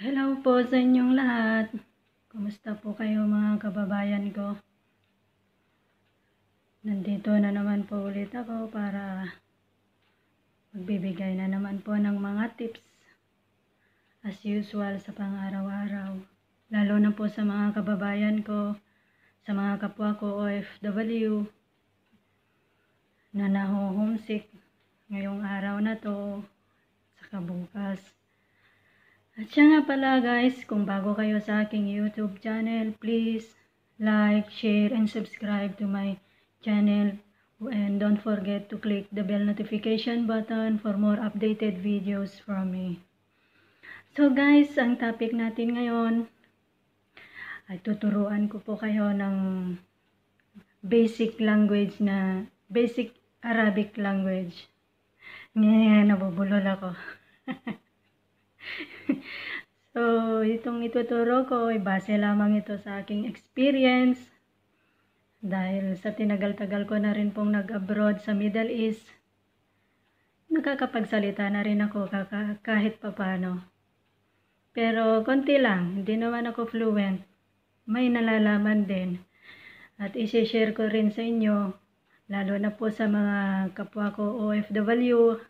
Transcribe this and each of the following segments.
Hello po sa inyong lahat. Kumusta po kayo mga kababayan ko? Nandito na naman po ulit ako para magbibigay na naman po ng mga tips as usual sa pang-araw-araw. Lalo na po sa mga kababayan ko, sa mga kapwa ko OFW na naho-homesick ngayong araw na to sa kabukas at siya nga pala guys, kung bago kayo sa aking YouTube channel, please like, share, and subscribe to my channel. And don't forget to click the bell notification button for more updated videos from me. So guys, ang topic natin ngayon ay tuturuan ko po kayo ng basic language na basic Arabic language. Ngayon, nabubulol ako. so, itong ituturo ko ay base lamang ito sa aking experience. Dahil sa tinagal-tagal ko na rin pong nag-abroad sa Middle East, nakakapagsalita na rin ako kahit papano. Pero konti lang, hindi naman ako fluent. May nalalaman din. At isi-share ko rin sa inyo, lalo na po sa mga kapwa ko OFW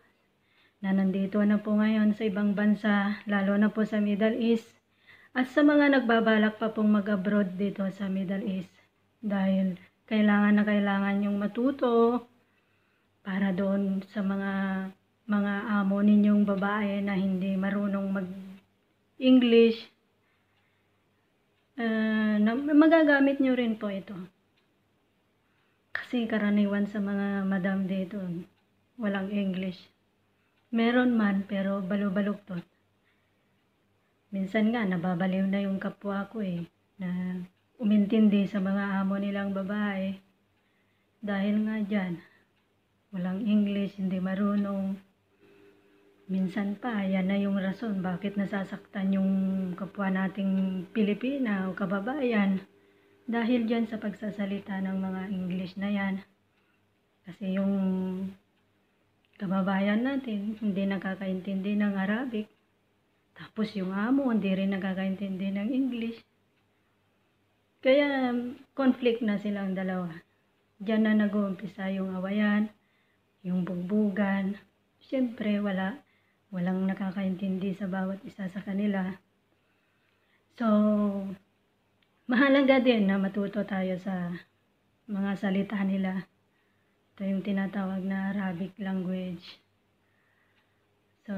na nandito na po ngayon sa ibang bansa, lalo na po sa Middle East, at sa mga nagbabalak pa pong mag-abroad dito sa Middle East. Dahil kailangan na kailangan yung matuto para doon sa mga mga amo ninyong babae na hindi marunong mag-English, uh, magagamit nyo rin po ito. Kasi karaniwan sa mga madam dito, walang English. Meron man pero balo-baluktot. balok Minsan nga nababaliw na yung kapwa ko eh na umintindi sa mga amo nilang babae. Dahil nga dyan, walang English, hindi marunong. Minsan pa, yan na yung rason bakit nasasaktan yung kapwa nating Pilipina o kababayan. Dahil dyan sa pagsasalita ng mga English na yan. Kasi yung kababayan natin, hindi nakakaintindi ng Arabic. Tapos yung amo, hindi rin nakakaintindi ng English. Kaya, conflict na silang dalawa. Diyan na nag-uumpisa yung awayan, yung bugbugan. Siyempre, wala. Walang nakakaintindi sa bawat isa sa kanila. So, mahalaga din na matuto tayo sa mga salita nila ito yung tinatawag na Arabic language. So,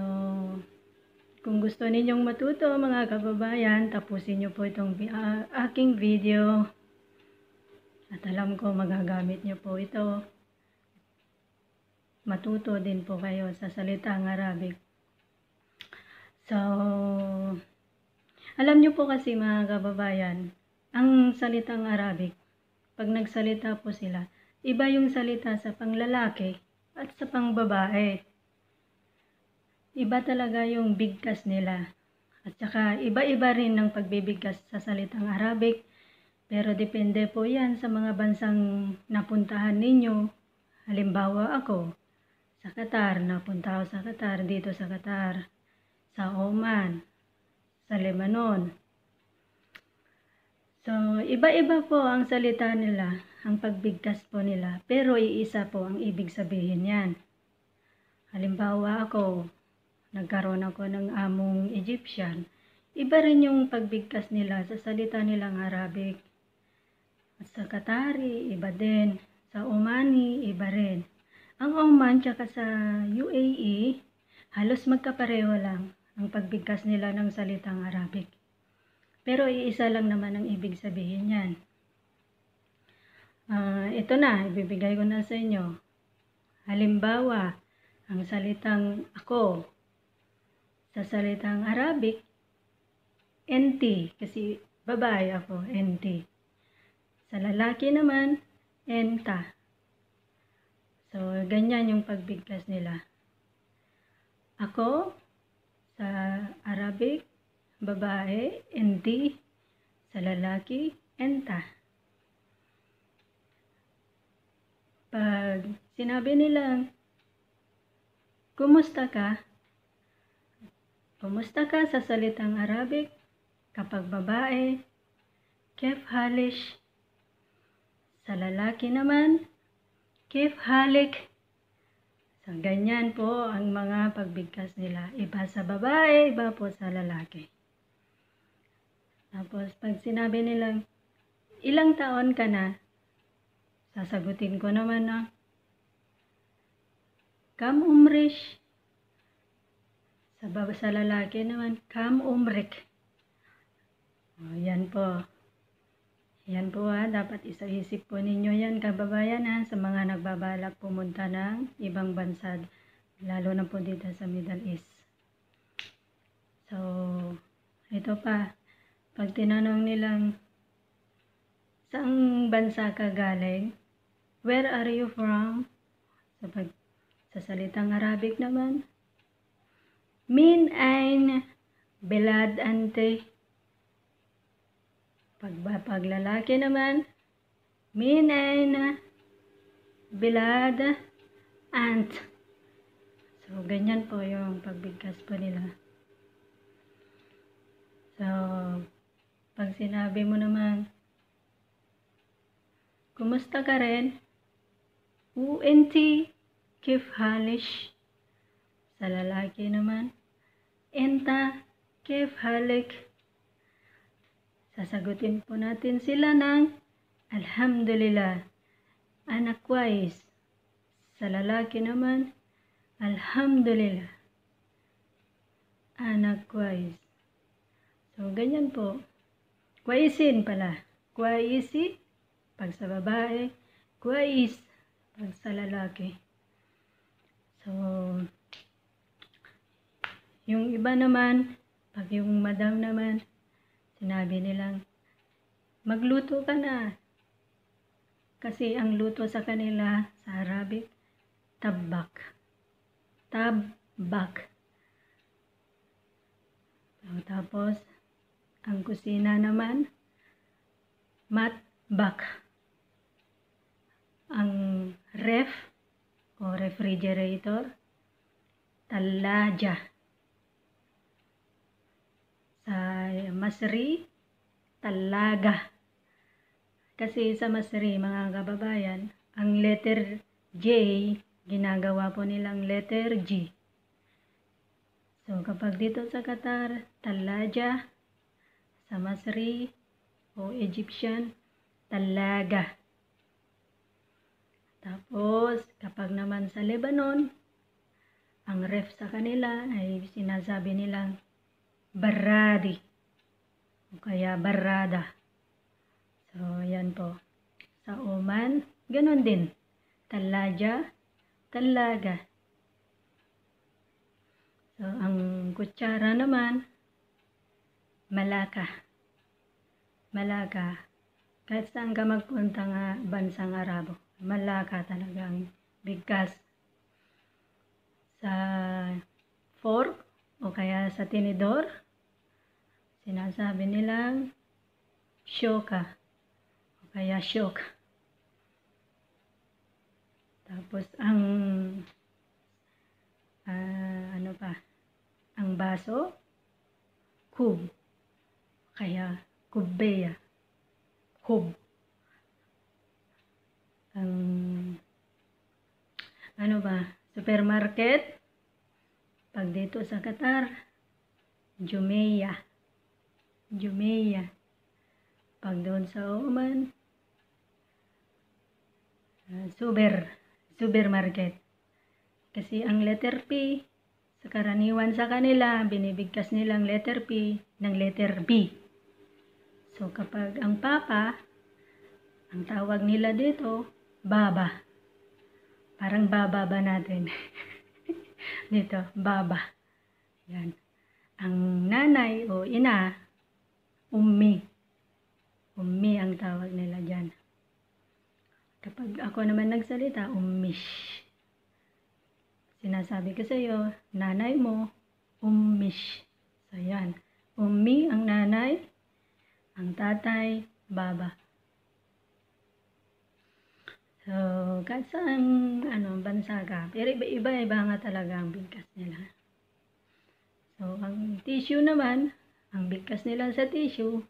kung gusto ninyong matuto mga kababayan, tapusin nyo po itong uh, aking video. At alam ko magagamit nyo po ito. Matuto din po kayo sa salitang Arabic. So, alam nyo po kasi mga kababayan, ang salitang Arabic, pag nagsalita po sila, Iba yung salita sa panglalaki at sa pangbabae. Iba talaga yung bigkas nila. At saka iba-iba rin ng pagbibigkas sa salitang Arabic. Pero depende po yan sa mga bansang napuntahan ninyo. Halimbawa ako, sa Qatar, napunta ako sa Qatar, dito sa Qatar, sa Oman, sa Lebanon, So, iba-iba po ang salita nila, ang pagbigkas po nila, pero iisa po ang ibig sabihin yan. Halimbawa ako, nagkaroon ako ng among Egyptian, iba rin yung pagbigkas nila sa salita nilang Arabic. At sa Qatari, iba din. Sa Omani, iba rin. Ang Oman tsaka sa UAE, halos magkapareho lang ang pagbigkas nila ng salitang Arabic. Pero iisa lang naman ang ibig sabihin yan. Uh, ah, ito na, ibibigay ko na sa inyo. Halimbawa, ang salitang ako sa salitang Arabic, NT, kasi babae ako, NT. Sa lalaki naman, enta. So, ganyan yung pagbigkas nila. Ako, sa Arabic, babae and D sa lalaki and Pag sinabi nilang, kumusta ka? Kumusta ka sa salitang Arabic kapag babae? Kef halish. Sa lalaki naman, kef halik. So, ganyan po ang mga pagbigkas nila. Iba sa babae, iba po sa lalaki. Tapos, pag sinabi nilang, ilang taon ka na, sasagutin ko naman na, ah. kam umrish. Sa baba sa lalaki naman, kam umrik. O, oh, yan po. Yan po ha, ah. dapat isaisip po ninyo yan kababayan ha, ah, sa mga nagbabalak pumunta ng ibang bansa, lalo na po dito sa Middle East. So, ito pa, pag tinanong nilang, saang bansa ka galing? Where are you from? Sa, pag, sa salitang Arabic naman, Min ain belad ante. Pag, paglalaki naman, Min ain belad ant. So, ganyan po yung pagbigkas po nila. So, pag sinabi mo naman, Kumusta ka rin? UNT, Kif Halish. Sa lalaki naman, Enta, Kif Halik. Sasagutin po natin sila ng Alhamdulillah, anakwais. Sa lalaki naman, Alhamdulillah, anakwais. So, ganyan po. Kwaisin pala. Kwaisi, pag sa babae. Kwais, pag sa lalaki. So, yung iba naman, pag yung madam naman, sinabi nilang, magluto ka na. Kasi ang luto sa kanila, sa Arabic, tabak. Tabak. So, tapos, ang kusina naman, mat back. Ang ref o refrigerator, talaja. Sa masri, talaga. Kasi sa masri, mga kababayan, ang letter J, ginagawa po nilang letter G. So, kapag dito sa Qatar, talaja, sa Masri o Egyptian talaga. Tapos, kapag naman sa Lebanon, ang ref sa kanila ay sinasabi nilang baradi o kaya barada. So, yan po. Sa Oman, ganun din. Talaja, talaga. So, ang kutsara naman, malaka. Malaga. Kahit saan ka magpunta nga bansang Arabo, Malaga talaga ang bigkas. Sa fork o kaya sa tinidor, sinasabi nilang shoka o kaya shok. Tapos ang uh, ano pa? Ang baso, kub. Kaya Kubeya. Hub. Um, ano ba? Supermarket. Pag dito sa Qatar, Jumeya. Jumeya. Pag doon sa Oman, uh, Super. Supermarket. Kasi ang letter P, sa karaniwan sa kanila, binibigkas nilang letter P ng letter B. So, kapag ang papa, ang tawag nila dito, baba. Parang baba ba natin? dito, baba. Yan. Ang nanay o ina, ummi. Ummi ang tawag nila dyan. Kapag ako naman nagsalita, ummish. Sinasabi ko sa iyo, nanay mo, ummish. So, yan. Ummi ang nanay, ang tatay, baba. So, kahit saan ano, bansa ka, pero iba-iba nga talaga ang bigkas nila. So, ang tissue naman, ang bigkas nila sa tissue,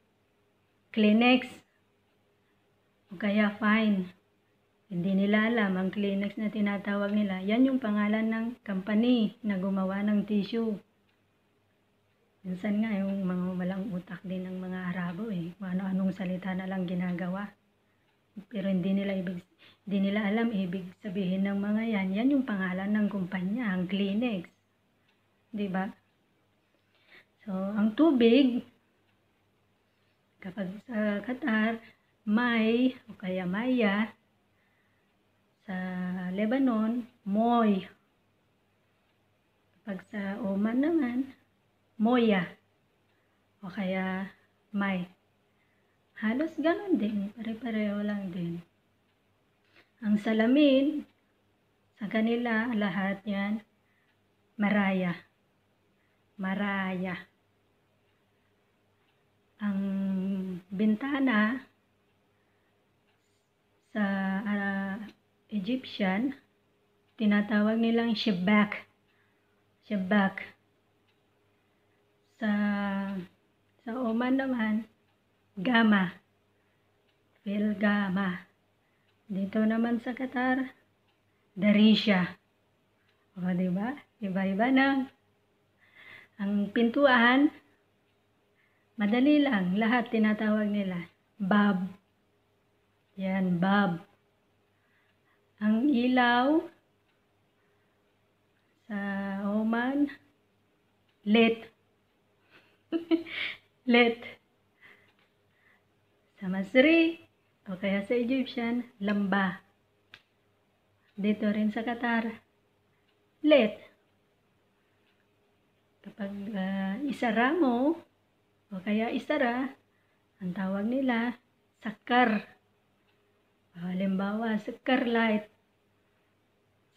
Kleenex, o kaya fine. Hindi nila alam, ang Kleenex na tinatawag nila, yan yung pangalan ng company na gumawa ng tissue. Minsan nga, yung mga walang utak din ng mga Arabo eh. Ano-anong salita na lang ginagawa. Pero hindi nila, ibig, hindi nila alam ibig sabihin ng mga yan. Yan yung pangalan ng kumpanya, ang Kleenex. ba? So, ang tubig, kapag sa Qatar, May o kaya Maya, sa Lebanon, Moy. Kapag sa Oman naman, Moya o kaya May. Halos ganun din, pare-pareho lang din. Ang salamin, sa kanila, lahat yan, maraya. Maraya. Ang bintana sa uh, Egyptian, tinatawag nilang shebak. Shebak sa sa Oman naman, gamma. Phil gamma. Dito naman sa Qatar, Darisha. O, di ba? Iba-iba na. Ang pintuan, madali lang. Lahat tinatawag nila. Bab. Yan, bab. Ang ilaw, sa Oman, lit. let sa Masri o kaya sa Egyptian, lamba. Dito rin sa Qatar, let. Kapag uh, ah, isara mo o kaya isara, ang tawag nila, sakar. Halimbawa, sakar light.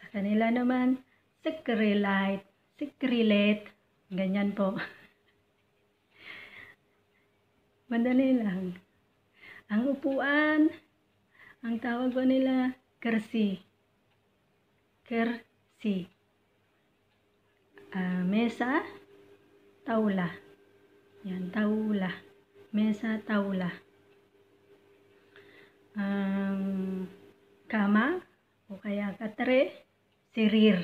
Sa kanila naman, sakri light, sakri let. Ganyan po. Madali lang. Ang upuan, ang tawag ba nila? Kersi. Kersi. Uh, mesa, taula. Yan, taula. Mesa, taula. Um, kama, o kaya katre, sirir.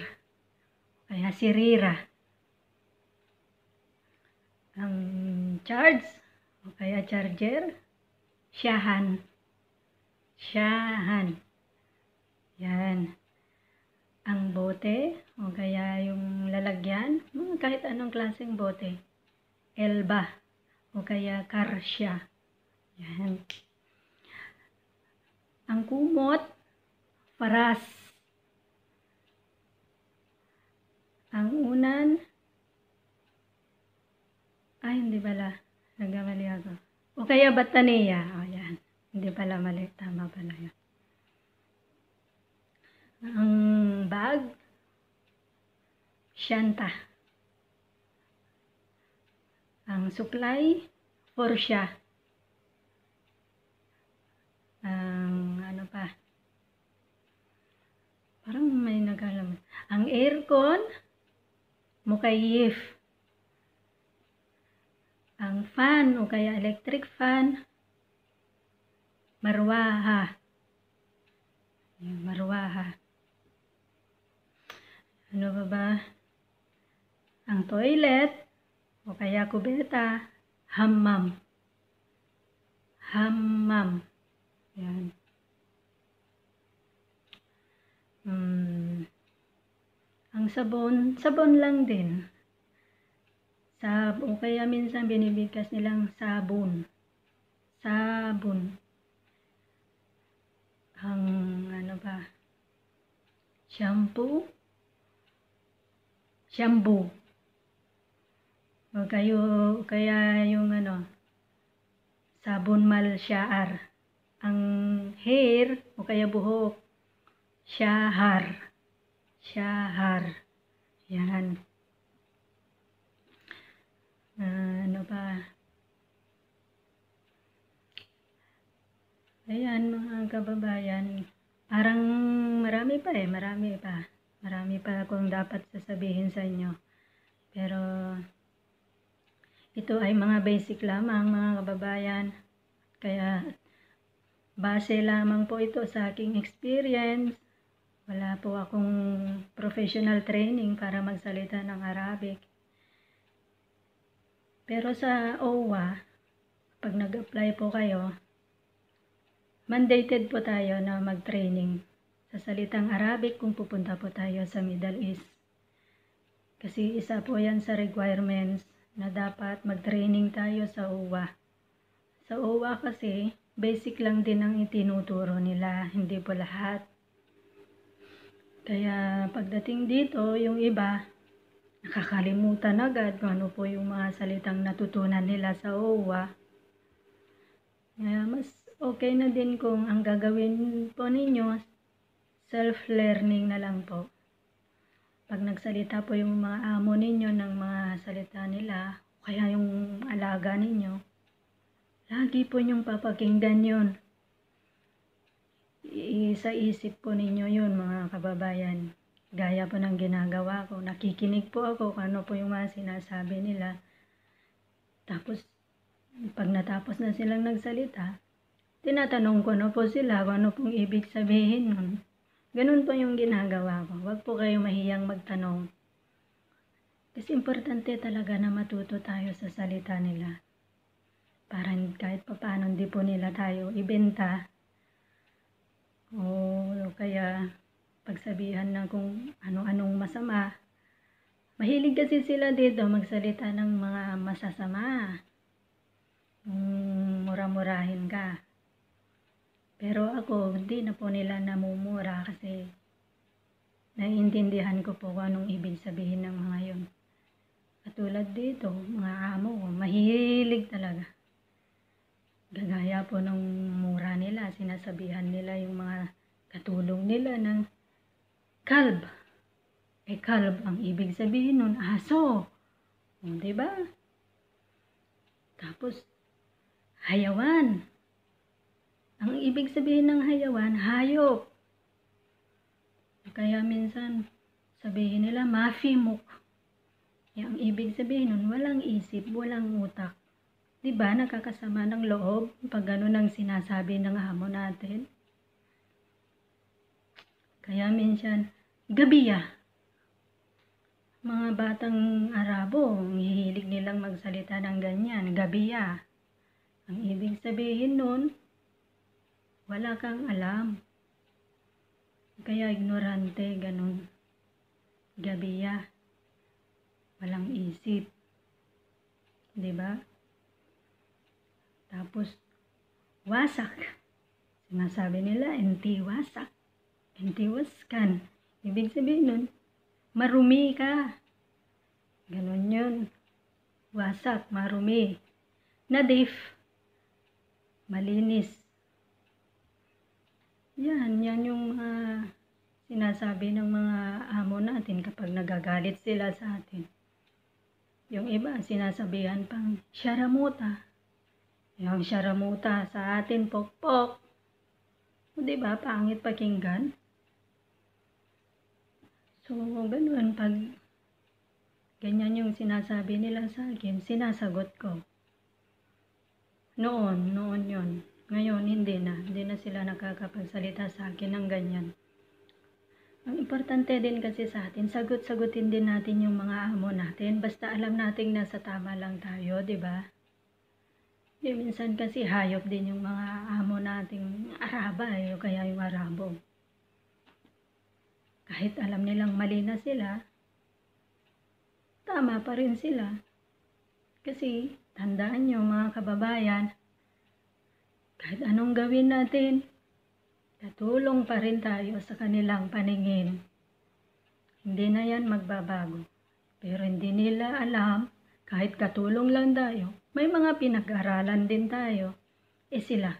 Kaya sirira. Ang charge, o kaya charger. Siyahan. Siyahan. Yan. Ang bote. O kaya yung lalagyan. Hmm, kahit anong klaseng bote. Elba. O kaya karsya. Yan. Ang kumot. Paras. Ang unan. Ay, hindi bala. Nagkamali ako. O kaya Batania. O yan. Hindi pala mali. Tama pala yan. Ang bag. Shanta. Ang supply. Porsche. Ang ano pa. Parang may nagalaman. Ang aircon. Mukayif ang fan o kaya electric fan marwaha marwaha ano ba ba ang toilet o kaya kubeta hammam hammam yan hmm. ang sabon sabon lang din Sab o kaya minsan binibigkas nilang sabon. Sabon. Ang ano ba? Shampoo? Shampoo. O kayo, kaya yung ano, sabon mal syar. Ang hair o kaya buhok, syahar. Syahar. Yan. Uh, ano ba? Ayan mga kababayan. Parang marami pa eh. Marami pa. Marami pa akong dapat sasabihin sa inyo. Pero ito ay mga basic lamang mga kababayan. Kaya base lamang po ito sa aking experience. Wala po akong professional training para magsalita ng Arabic. Pero sa OWA, pag nag-apply po kayo, mandated po tayo na mag-training sa salitang Arabic kung pupunta po tayo sa Middle East. Kasi isa po yan sa requirements na dapat mag-training tayo sa OWA. Sa OWA kasi, basic lang din ang itinuturo nila, hindi po lahat. Kaya pagdating dito, yung iba, nakakalimutan agad kung ano po yung mga salitang natutunan nila sa OWA. Uh, mas okay na din kung ang gagawin po ninyo, self-learning na lang po. Pag nagsalita po yung mga amo ninyo ng mga salita nila, kaya yung alaga ninyo, lagi po yung papakinggan yun. Isa-isip po ninyo yun mga kababayan gaya po ng ginagawa ko. Nakikinig po ako kung ano po yung mga sinasabi nila. Tapos, pag natapos na silang nagsalita, tinatanong ko na ano po sila kung ano pong ibig sabihin nun. Ganun po yung ginagawa ko. Huwag po kayo mahiyang magtanong. Kasi importante talaga na matuto tayo sa salita nila. Para kahit pa paano hindi po nila tayo ibenta. O kaya pagsabihan ng kung ano-anong masama. Mahilig kasi sila dito magsalita ng mga masasama. Mm, mura-murahin ka. Pero ako, hindi na po nila namumura kasi naiintindihan ko po kung anong ibig sabihin ng mga yon. Katulad dito, mga amo ko, mahilig talaga. Gagaya po ng mura nila, sinasabihan nila yung mga katulong nila ng Kalb. Eh, kalb ang ibig sabihin nun, aso. O, diba? Tapos, hayawan. Ang ibig sabihin ng hayawan, hayop. Kaya minsan, sabihin nila, mafimuk. Yan ang ibig sabihin nun, walang isip, walang utak. Diba, nakakasama ng loob pag ganun ang sinasabi ng hamon natin? Kaya minsan, gabi ah. Mga batang Arabo, hihilig nilang magsalita ng ganyan, gabi ah. Ang ibig sabihin nun, wala kang alam. Kaya ignorante, ganun. Gabiya. Walang isip. ba? Diba? Tapos, wasak. Sinasabi nila, enti wasak. Antiwas kan. Ibig sabihin nun, marumi ka. Ganon yun. Wasak, marumi. Nadif, malinis. Yan, yan yung uh, sinasabi ng mga amo natin kapag nagagalit sila sa atin. Yung iba, sinasabihan pang syaramuta. Yung syaramuta sa atin, pokpok. O diba, pangit pakinggan? So, ganun, pag ganyan yung sinasabi nila sa akin, sinasagot ko. Noon, noon yon Ngayon, hindi na. Hindi na sila nakakapagsalita sa akin ng ganyan. Ang importante din kasi sa atin, sagot-sagutin din natin yung mga amo natin. Basta alam nating nasa tama lang tayo, di ba? Di minsan kasi hayop din yung mga amo nating araba eh, o kaya yung arabo. Kahit alam nilang mali na sila, tama pa rin sila. Kasi, tandaan nyo mga kababayan, kahit anong gawin natin, katulong pa rin tayo sa kanilang paningin. Hindi na yan magbabago. Pero hindi nila alam, kahit katulong lang tayo, may mga pinag-aralan din tayo. Eh sila,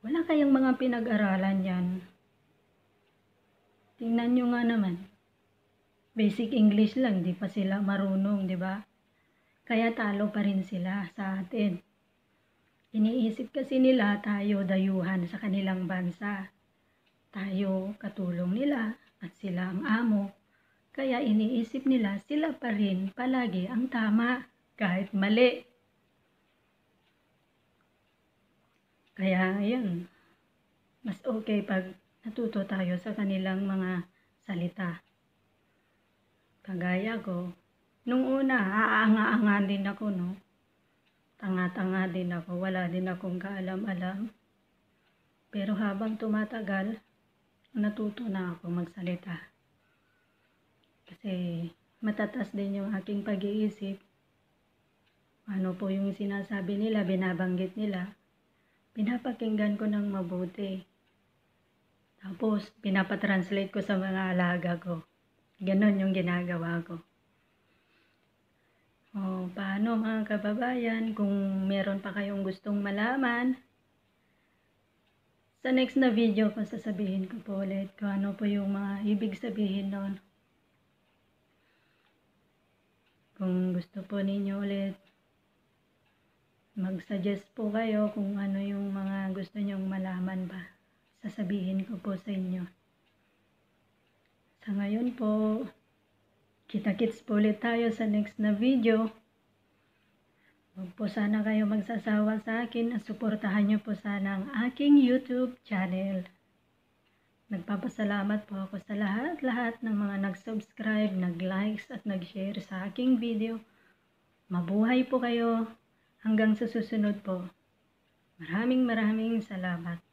wala kayang mga pinag-aralan yan. Tingnan nyo nga naman. Basic English lang, di pa sila marunong, di ba? Kaya talo pa rin sila sa atin. Iniisip kasi nila tayo dayuhan sa kanilang bansa. Tayo katulong nila at sila ang amo. Kaya iniisip nila sila pa rin palagi ang tama kahit mali. Kaya yun, mas okay pag natuto tayo sa kanilang mga salita. Kagaya ko, nung una, aanga-anga din ako, no? Tanga-tanga din ako, wala din akong kaalam-alam. Pero habang tumatagal, natuto na ako magsalita. Kasi matatas din yung aking pag-iisip. Ano po yung sinasabi nila, binabanggit nila. Pinapakinggan ko ng mabuti tapos, pinapatranslate ko sa mga alaga ko. Ganon yung ginagawa ko. O, oh, paano mga kababayan, kung meron pa kayong gustong malaman, sa next na video ko, sasabihin ko po ulit kung ano po yung mga ibig sabihin nun. Kung gusto po ninyo ulit, mag-suggest po kayo kung ano yung mga gusto nyong malaman ba sasabihin ko po sa inyo. Sa ngayon po, kita-kits po ulit tayo sa next na video. Huwag po sana kayo magsasawa sa akin at suportahan nyo po sana ang aking YouTube channel. Nagpapasalamat po ako sa lahat-lahat ng mga nag-subscribe, nag-likes at nag-share sa aking video. Mabuhay po kayo hanggang sa susunod po. Maraming maraming salamat.